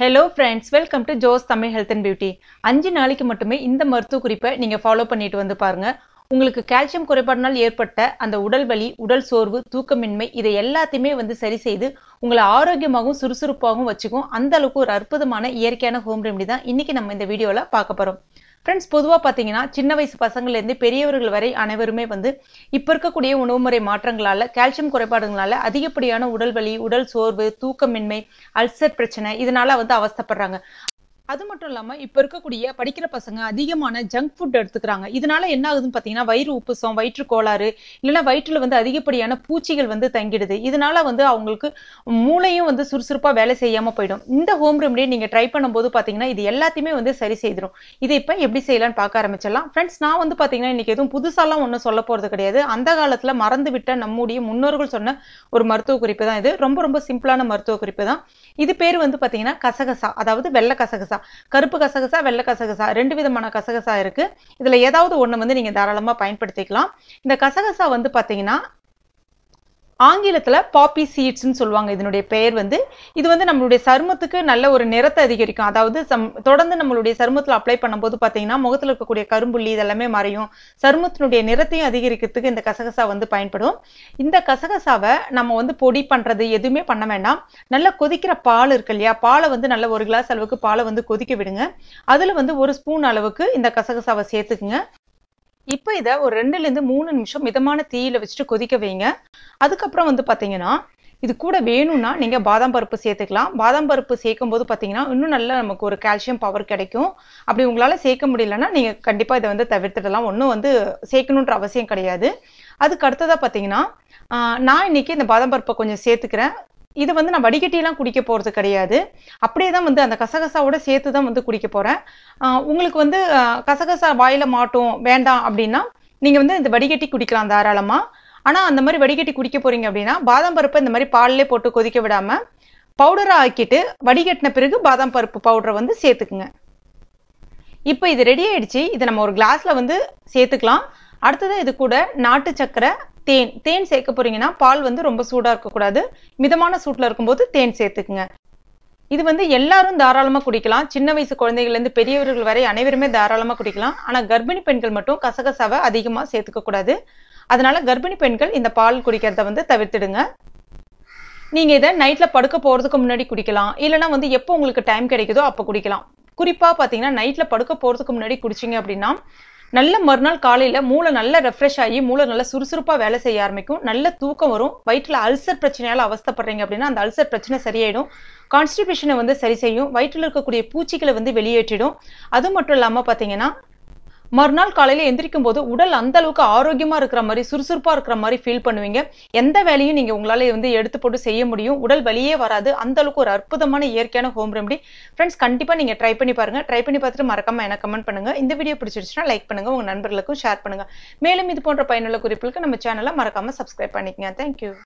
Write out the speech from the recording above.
hello friends welcome to ஜோஸ் Tamil health and beauty அஞ்சு நாளைக்கு மட்டுமே இந்த மருத்துவ குறிப்பை நீங்கள் ஃபாலோ பண்ணிட்டு வந்து பாருங்க உங்களுக்கு கால்சியம் குறைபாடுனால் ஏற்பட்ட அந்த உடல் வலி உடல் சோர்வு தூக்கமின்மை இதை எல்லாத்தையுமே வந்து சரி செய்து உங்களை ஆரோக்கியமாகவும் சுறுசுறுப்பாகவும் வச்சுக்கும் அந்த அளவுக்கு ஒரு அற்புதமான இயற்கையான ஹோம் ரெமெடி தான் இன்னைக்கு நம்ம இந்த வீடியோவில் பார்க்க போகிறோம் ஃப்ரெண்ட்ஸ் பொதுவாக பார்த்தீங்கன்னா சின்ன வயசு பசங்கள்லேருந்து பெரியவர்கள் வரை அனைவருமே வந்து இப்போ இருக்கக்கூடிய உணவு முறை மாற்றங்களால் கால்சியம் குறைபாடுங்களால அதிகப்படியான உடல் வலி உடல் சோர்வு தூக்கமின்மை அல்சர் பிரச்சனை இதனால வந்து அவஸ்தப்படுறாங்க அது மட்டும் இல்லாமல் இப்போ இருக்கக்கூடிய படிக்கிற பசங்க அதிகமான ஜங்க் ஃபுட் எடுத்துக்கிறாங்க இதனால என்ன ஆகுதுன்னு பார்த்தீங்கன்னா வயிறு உப்புசம் வயிற்று கோளாறு இல்லைன்னா வயிற்றில் வந்து அதிகப்படியான பூச்சிகள் வந்து தங்கிடுது இதனால வந்து அவங்களுக்கு மூளையும் வந்து சுறுசுறுப்பாக வேலை செய்யாமல் போயிடும் இந்த ஹோம் ரெமடியை நீங்கள் ட்ரை பண்ணும்போது பார்த்தீங்கன்னா இது எல்லாத்தையுமே வந்து சரி செய்திடும் இதை இப்போ எப்படி செய்யலாம்னு பார்க்க ஆரம்பிச்சிடலாம் ஃப்ரெண்ட்ஸ் நான் வந்து பார்த்தீங்கன்னா இன்றைக்கி எதுவும் புதுசாலாம் ஒன்றும் சொல்ல போகிறது கிடையாது அந்த காலத்தில் மறந்து விட்ட நம்முடைய முன்னோர்கள் சொன்ன ஒரு மருத்துவ குறிப்பு தான் இது ரொம்ப ரொம்ப சிம்பிளான மருத்துவ குறிப்பு தான் இது பேர் வந்து பார்த்தீங்கன்னா கசகசா அதாவது வெள்ளை கசகசா கருப்பு கசகசா வெள்ளை கசகசா ரெண்டு விதமான கசகசா இருக்குது இதில் ஏதாவது ஒன்று வந்து நீங்கள் தாராளமாக பயன்படுத்திக்கலாம் இந்த கசகசா வந்து பார்த்தீங்கன்னா ஆங்கிலத்தில் பாப்பி சீட்ஸ்ன்னு சொல்லுவாங்க இதனுடைய பெயர் வந்து இது வந்து நம்மளுடைய சருமத்துக்கு நல்ல ஒரு நிறத்தை அதிகரிக்கும் அதாவது சம் தொடர்ந்து நம்மளுடைய சருமத்தில் அப்ளை பண்ணும்போது பார்த்தீங்கன்னா முகத்தில் இருக்கக்கூடிய கரும்புள்ளி இதெல்லாமே மறையும் சருமத்தினுடைய நிறத்தையும் அதிகரிக்கிறதுக்கு இந்த கசகசா வந்து பயன்படும் இந்த கசகசாவை நம்ம வந்து பொடி பண்ணுறது எதுவுமே பண்ண வேண்டாம் நல்லா கொதிக்கிற பால் இருக்கு இல்லையா பாலை வந்து நல்ல ஒரு கிளாஸ் அளவுக்கு பாலை வந்து கொதிக்க விடுங்க அதில் வந்து ஒரு ஸ்பூன் அளவுக்கு இந்த கசகசாவை சேர்த்துக்குங்க இப்போ இதை ஒரு ரெண்டுலேருந்து மூணு நிமிஷம் மிதமான தீயில் வச்சுட்டு கொதிக்க வைங்க அதுக்கப்புறம் வந்து பார்த்தீங்கன்னா இது கூட வேணும்னா நீங்கள் பாதாம் பருப்பு சேர்த்துக்கலாம் பாதாம் பருப்பு சேர்க்கும் போது பார்த்தீங்கன்னா இன்னும் நல்லா நமக்கு ஒரு கால்சியம் பவர் கிடைக்கும் அப்படி உங்களால் சேர்க்க முடியலன்னா நீங்கள் கண்டிப்பாக இதை வந்து தவிர்த்துடலாம் ஒன்றும் வந்து சேர்க்கணுன்ற அவசியம் கிடையாது அதுக்கு அடுத்ததாக பார்த்தீங்கன்னா நான் இன்றைக்கி இந்த பாதாம் பருப்பை கொஞ்சம் சேர்த்துக்கிறேன் இது வந்து நான் வடிகட்டிலாம் குடிக்க போகிறது கிடையாது அப்படியே தான் வந்து அந்த கசகசாவோட சேர்த்து தான் வந்து குடிக்க போகிறேன் உங்களுக்கு வந்து கசகசா வாயில் மாட்டோம் வேண்டாம் அப்படின்னா நீங்கள் வந்து இந்த வடிகட்டி குடிக்கலாம் தாராளமாக ஆனால் அந்த மாதிரி வடிகட்டி குடிக்க போகிறீங்க அப்படின்னா பாதாம் பருப்பை இந்த மாதிரி பாலிலே போட்டு கொதிக்க விடாமல் பவுடராக ஆக்கிட்டு வடிகட்டின பிறகு பாதாம் பருப்பு பவுடரை வந்து சேர்த்துக்குங்க இப்போ இது ரெடி ஆயிடுச்சு இதை நம்ம ஒரு கிளாஸில் வந்து சேர்த்துக்கலாம் அடுத்தது இது கூட நாட்டு சக்கரை தேன் தேன் சேர்க்க போறீங்கன்னா பால் வந்து ரொம்ப சூடாக இருக்கக்கூடாது மிதமான சூட்டில் இருக்கும்போது தேன் சேர்த்துக்குங்க இது வந்து எல்லாரும் தாராளமாக குடிக்கலாம் சின்ன வயசு குழந்தைகள்லேருந்து பெரியவர்கள் வரை அனைவருமே தாராளமாக குடிக்கலாம் ஆனால் கர்ப்பிணி பெண்கள் மட்டும் கசகசாவை அதிகமாக சேர்த்துக்கக்கூடாது அதனால கர்ப்பிணி பெண்கள் இந்த பால் குடிக்கிறத வந்து தவிர்த்துடுங்க நீங்கள் இதை நைட்டில் படுக்க போகிறதுக்கு முன்னாடி குடிக்கலாம் இல்லைனா வந்து எப்போ உங்களுக்கு டைம் கிடைக்குதோ அப்போ குடிக்கலாம் குறிப்பாக பார்த்தீங்கன்னா நைட்டில் படுக்க போகிறதுக்கு முன்னாடி குடிச்சிங்க அப்படின்னா நல்ல மறுநாள் காலையில் மூளை நல்லா ரெஃப்ரெஷ் ஆகி மூளை நல்லா சுறுசுறுப்பாக வேலை செய்ய ஆரம்பிக்கும் நல்ல தூக்கம் வரும் வயிற்றில் அல்சர் பிரச்சனையால் அவஸ்தப்படுறீங்க அப்படின்னா அந்த அல்சர் பிரச்சனை சரியாயிடும் கான்ஸ்டிபேஷனை வந்து சரி செய்யும் வயிற்றில் இருக்கக்கூடிய பூச்சிகளை வந்து வெளியேற்றிடும் அது மட்டும் இல்லாமல் பார்த்தீங்கன்னா மறுநாள் காலையில எந்திரிக்கும் போது உடல் அந்த அளவுக்கு ஆரோக்கியமா இருக்கிற மாதிரி சுறுசுறுப்பா இருக்கிற மாதிரி ஃபீல் பண்ணுவீங்க எந்த வேலையும் நீங்க உங்களால வந்து எடுத்து போட்டு செய்ய முடியும் உடல் வலியே வராது அந்த அளவுக்கு ஒரு அற்புதமான இயற்கையான ஹோம் ரெமடி ஃப்ரெண்ட்ஸ் கண்டிப்பா நீங்க ட்ரை பண்ணி பாருங்க ட்ரை பண்ணி பார்த்துட்டு மறக்காம எனக்கு கமெண்ட் பண்ணுங்க இந்த வீடியோ பிடிச்சிருச்சுன்னா லைக் பண்ணுங்க உங்க நண்பர்களுக்கும் ஷேர் பண்ணுங்க மேலும் இது போன்ற பயனுள்ள குறிப்புகளுக்கு நம்ம சேனலை மறக்காம சப்ஸ்கிரைப் பண்ணிக்கங்க தேங்க்யூ